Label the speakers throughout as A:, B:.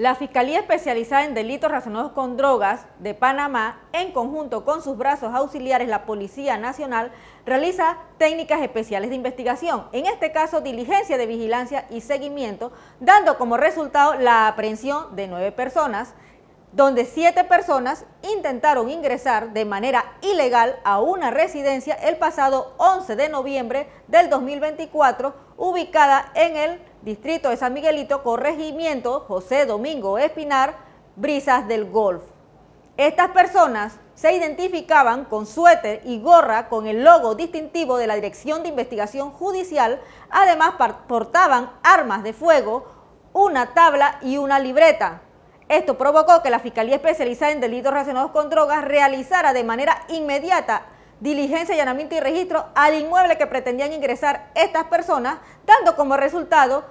A: La Fiscalía Especializada en Delitos Razonados con Drogas de Panamá, en conjunto con sus brazos auxiliares, la Policía Nacional, realiza técnicas especiales de investigación, en este caso diligencia de vigilancia y seguimiento, dando como resultado la aprehensión de nueve personas, donde siete personas intentaron ingresar de manera ilegal a una residencia el pasado 11 de noviembre del 2024, ubicada en el distrito de San Miguelito, corregimiento José Domingo Espinar, Brisas del Golf. Estas personas se identificaban con suéter y gorra con el logo distintivo de la Dirección de Investigación Judicial, además portaban armas de fuego, una tabla y una libreta esto provocó que la Fiscalía Especializada en Delitos Relacionados con Drogas realizara de manera inmediata diligencia, allanamiento y registro al inmueble que pretendían ingresar estas personas, dando como resultado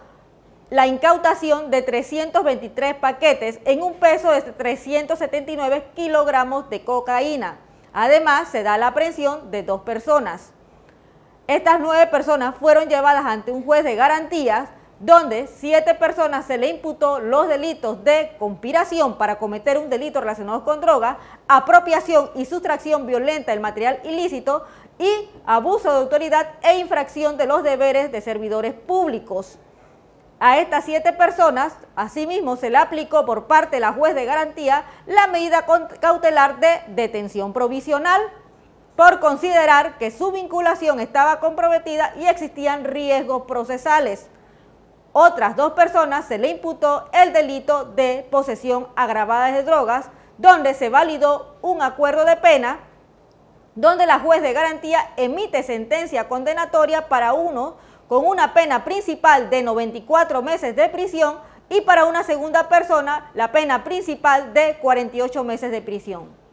A: la incautación de 323 paquetes en un peso de 379 kilogramos de cocaína. Además, se da la aprehensión de dos personas. Estas nueve personas fueron llevadas ante un juez de garantías donde siete personas se le imputó los delitos de conspiración para cometer un delito relacionado con droga, apropiación y sustracción violenta del material ilícito y abuso de autoridad e infracción de los deberes de servidores públicos. A estas siete personas, asimismo, se le aplicó por parte de la juez de garantía la medida cautelar de detención provisional por considerar que su vinculación estaba comprometida y existían riesgos procesales. Otras dos personas se le imputó el delito de posesión agravada de drogas, donde se validó un acuerdo de pena, donde la juez de garantía emite sentencia condenatoria para uno con una pena principal de 94 meses de prisión y para una segunda persona la pena principal de 48 meses de prisión.